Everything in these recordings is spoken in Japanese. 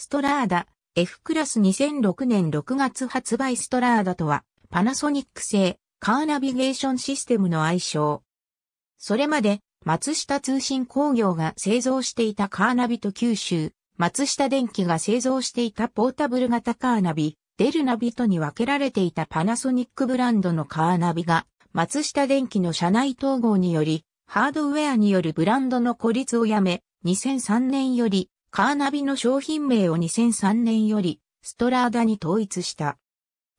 ストラーダ、F クラス2006年6月発売ストラーダとは、パナソニック製、カーナビゲーションシステムの愛称。それまで、松下通信工業が製造していたカーナビと九州、松下電機が製造していたポータブル型カーナビ、デルナビとに分けられていたパナソニックブランドのカーナビが、松下電機の社内統合により、ハードウェアによるブランドの孤立をやめ、2003年よりカーナビの商品名を2003年よりストラーダに統一した。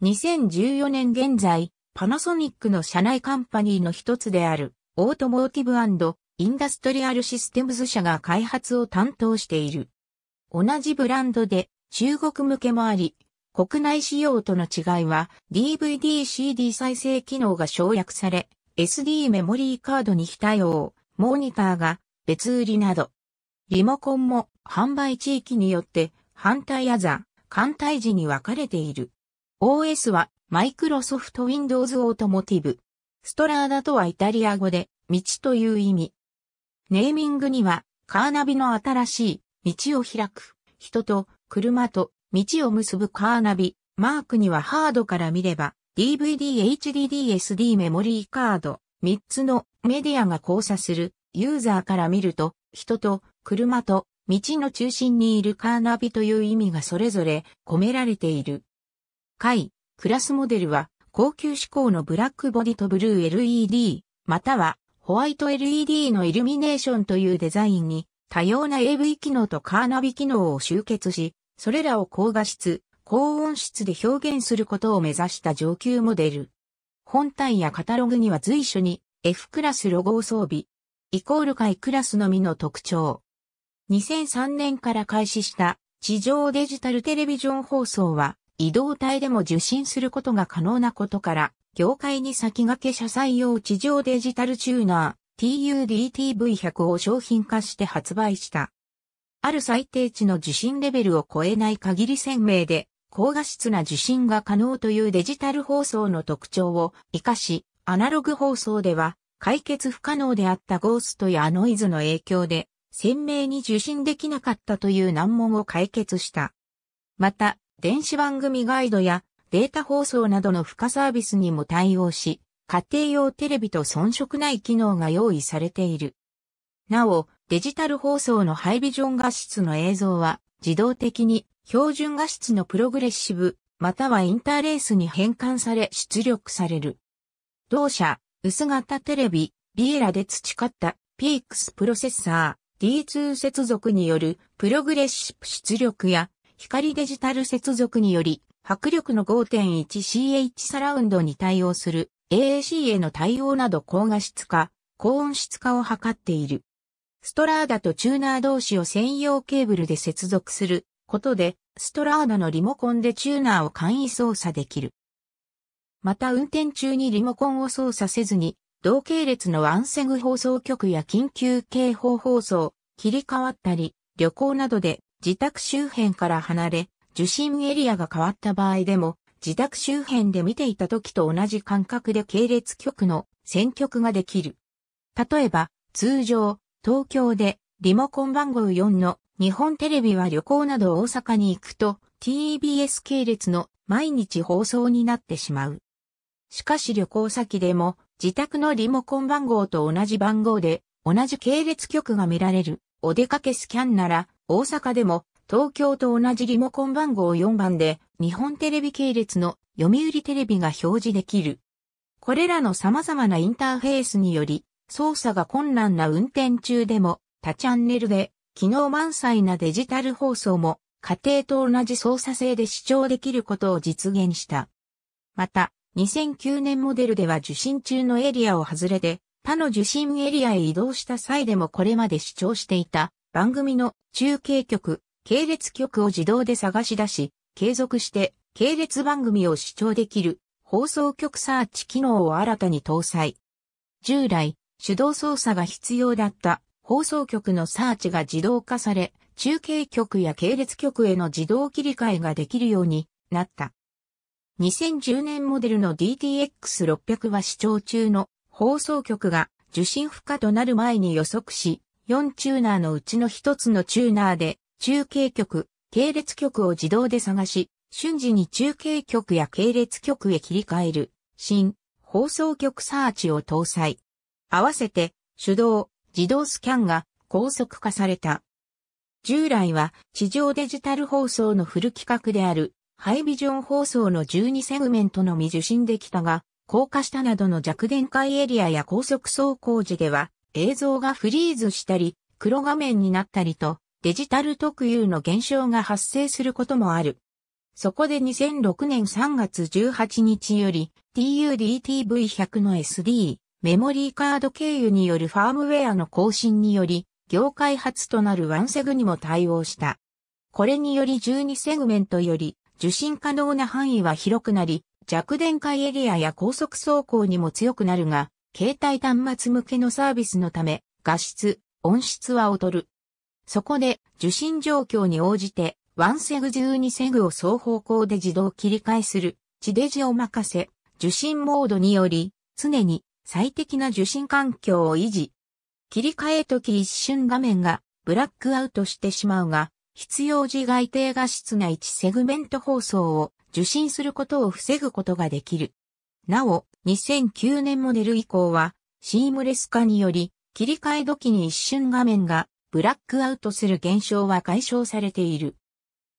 2014年現在、パナソニックの社内カンパニーの一つである、オートモーティブインダストリアルシステムズ社が開発を担当している。同じブランドで中国向けもあり、国内仕様との違いは DVD、CD 再生機能が省略され、SD メモリーカードに非対応、モニターが別売りなど。リモコンも販売地域によって反対や座、艦隊時に分かれている。OS はマイクロソフト Windows オートモティブ。ストラーダとはイタリア語で道という意味。ネーミングにはカーナビの新しい道を開く、人と車と道を結ぶカーナビ、マークにはハードから見れば DVD、HDD、SD メモリーカード、3つのメディアが交差するユーザーから見ると人と車と道の中心にいるカーナビという意味がそれぞれ込められている。回、クラスモデルは高級志向のブラックボディとブルー LED、またはホワイト LED のイルミネーションというデザインに多様な AV 機能とカーナビ機能を集結し、それらを高画質、高音質で表現することを目指した上級モデル。本体やカタログには随所に F クラスロゴを装備。イコール回クラスのみの特徴。2003年から開始した地上デジタルテレビジョン放送は移動体でも受信することが可能なことから、業界に先駆け車載用地上デジタルチューナー TUDTV100 を商品化して発売した。ある最低値の受信レベルを超えない限り鮮明で、高画質な受信が可能というデジタル放送の特徴を活かし、アナログ放送では解決不可能であったゴーストやノイズの影響で鮮明に受信できなかったという難問を解決した。また、電子番組ガイドやデータ放送などの付加サービスにも対応し、家庭用テレビと遜色ない機能が用意されている。なお、デジタル放送のハイビジョン画質の映像は自動的に標準画質のプログレッシブ、またはインターレースに変換され出力される。同社、薄型テレビ、ビエラで培った p スプロセッサー。D2 接続によるプログレッシブ出力や光デジタル接続により迫力の 5.1CH サラウンドに対応する AAC への対応など高画質化、高音質化を図っている。ストラーダとチューナー同士を専用ケーブルで接続することで、ストラーダのリモコンでチューナーを簡易操作できる。また運転中にリモコンを操作せずに同系列のアンセグ放送局や緊急警報放送、切り替わったり、旅行などで自宅周辺から離れ、受信エリアが変わった場合でも、自宅周辺で見ていた時と同じ感覚で系列局の選曲ができる。例えば、通常、東京でリモコン番号4の日本テレビは旅行など大阪に行くと TBS 系列の毎日放送になってしまう。しかし旅行先でも自宅のリモコン番号と同じ番号で同じ系列局が見られるお出かけスキャンなら大阪でも東京と同じリモコン番号4番で日本テレビ系列の読売テレビが表示できる。これらの様々なインターフェースにより操作が困難な運転中でも他チャンネルで機能満載なデジタル放送も家庭と同じ操作性で視聴できることを実現した。また、2009年モデルでは受信中のエリアを外れて、他の受信エリアへ移動した際でもこれまで視聴していた番組の中継局、系列局を自動で探し出し、継続して系列番組を視聴できる放送局サーチ機能を新たに搭載。従来、手動操作が必要だった放送局のサーチが自動化され、中継局や系列局への自動切り替えができるようになった。2010年モデルの DTX600 は視聴中の放送局が受信不可となる前に予測し、4チューナーのうちの1つのチューナーで中継局、系列局を自動で探し、瞬時に中継局や系列局へ切り替える新放送局サーチを搭載。合わせて手動、自動スキャンが高速化された。従来は地上デジタル放送のフル規格であるハイビジョン放送の12セグメントのみ受信できたが、高架下などの弱電解エリアや高速走行時では映像がフリーズしたり、黒画面になったりとデジタル特有の現象が発生することもある。そこで2006年3月18日より TUDTV100 の SD メモリーカード経由によるファームウェアの更新により業界初となるワンセグにも対応した。これにより12セグメントより受信可能な範囲は広くなり、弱電解エリアや高速走行にも強くなるが、携帯端末向けのサービスのため、画質、音質は劣る。そこで、受信状況に応じて、1セグ12セグを双方向で自動切り替えする、地デジを任せ、受信モードにより、常に最適な受信環境を維持。切り替えとき一瞬画面がブラックアウトしてしまうが、必要時外定画質な1セグメント放送を受信することを防ぐことができる。なお、2009年モデル以降は、シームレス化により、切り替え時に一瞬画面がブラックアウトする現象は解消されている。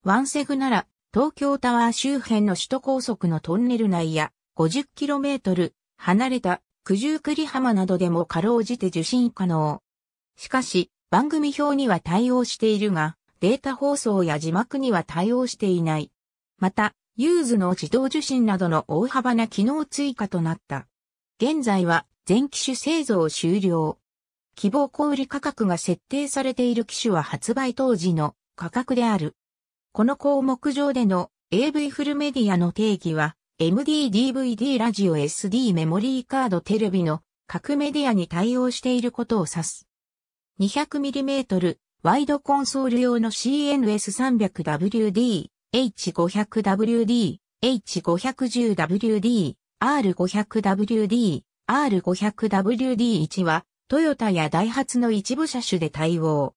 ワンセグなら、東京タワー周辺の首都高速のトンネル内や 50km 離れた九十九里浜などでもかろうじて受信可能。しかし、番組表には対応しているが、データ放送や字幕には対応していない。また、ユーズの自動受信などの大幅な機能追加となった。現在は全機種製造終了。希望小売価格が設定されている機種は発売当時の価格である。この項目上での AV フルメディアの定義は MD-DVD ラジオ SD メモリーカードテレビの各メディアに対応していることを指す。200mm ワイドコンソール用の CNS300WD、H500WD、H510WD、R500WD、R500WD1 は、トヨタやダイハツの一部車種で対応。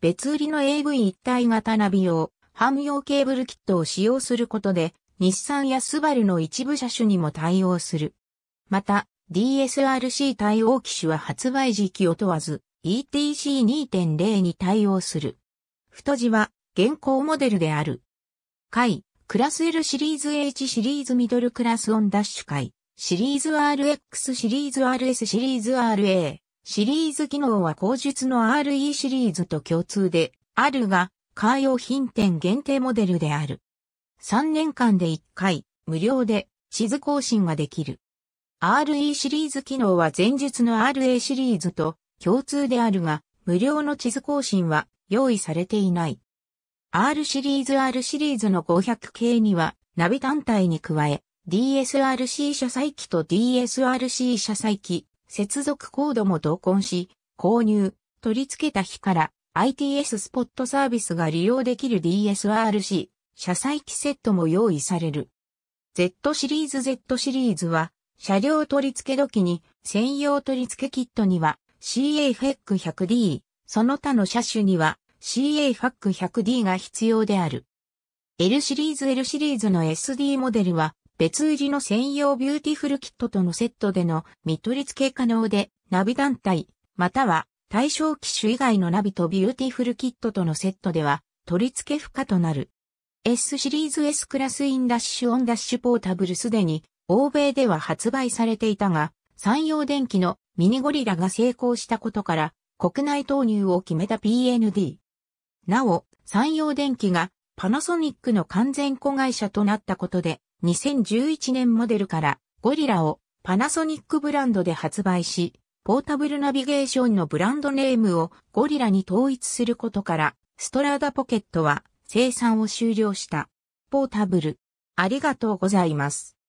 別売りの AV 一体型ナビ用、ハム用ケーブルキットを使用することで、日産やスバルの一部車種にも対応する。また、DSRC 対応機種は発売時期を問わず、ETC2.0 に対応する。太字は現行モデルである。回、クラス L シリーズ H シリーズミドルクラスオンダッシュ回、シリーズ RX シリーズ RS シリーズ RA。シリーズ機能は後述の RE シリーズと共通であるが、カー用品店限定モデルである。3年間で1回、無料で地図更新ができる。RE シリーズ機能は前述の RA シリーズと共通であるが、無料の地図更新は用意されていない。R シリーズ R シリーズの500系には、ナビ単体に加え、DSRC 車載機と DSRC 車載機、接続コードも同梱し、購入、取り付けた日から ITS スポットサービスが利用できる DSRC、車載機セットも用意される。Z シリーズ Z シリーズは、車両取り付け時に専用取り付けキットには CAFEC100D、その他の車種には CAFEC100D が必要である。L シリーズ L シリーズの SD モデルは別売りの専用ビューティフルキットとのセットでの見取り付け可能でナビ団体または対象機種以外のナビとビューティフルキットとのセットでは取り付け不可となる。S シリーズ S クラスインダッシュオンダッシュポータブルすでに欧米では発売されていたが山陽電機のミニゴリラが成功したことから国内投入を決めた PND。なお、山陽電機がパナソニックの完全子会社となったことで2011年モデルからゴリラをパナソニックブランドで発売し、ポータブルナビゲーションのブランドネームをゴリラに統一することからストラーダポケットは生産を終了した。ポータブル。ありがとうございます。